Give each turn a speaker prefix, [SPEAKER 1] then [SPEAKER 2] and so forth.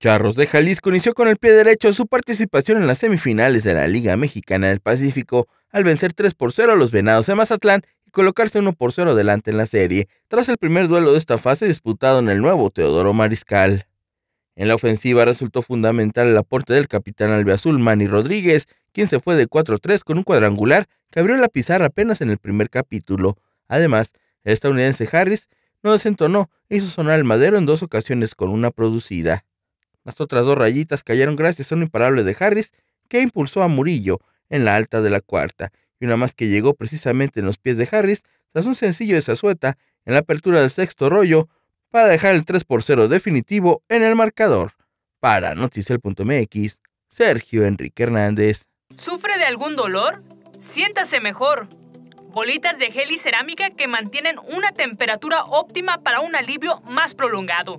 [SPEAKER 1] Charros de Jalisco inició con el pie derecho su participación en las semifinales de la Liga Mexicana del Pacífico al vencer 3 por 0 a los Venados de Mazatlán y colocarse 1 por 0 adelante en la serie, tras el primer duelo de esta fase disputado en el nuevo Teodoro Mariscal. En la ofensiva resultó fundamental el aporte del capitán albiazul Manny Rodríguez, quien se fue de 4-3 con un cuadrangular que abrió la pizarra apenas en el primer capítulo. Además, el estadounidense Harris no desentonó e hizo sonar el madero en dos ocasiones con una producida. Las otras dos rayitas cayeron gracias a un imparable de Harris que impulsó a Murillo en la alta de la cuarta, y una más que llegó precisamente en los pies de Harris tras un sencillo de sazueta en la apertura del sexto rollo para dejar el 3 por 0 definitivo en el marcador. Para Noticel.mx, Sergio Enrique Hernández.
[SPEAKER 2] ¿Sufre de algún dolor? Siéntase mejor. Bolitas de gel y cerámica que mantienen una temperatura óptima para un alivio más prolongado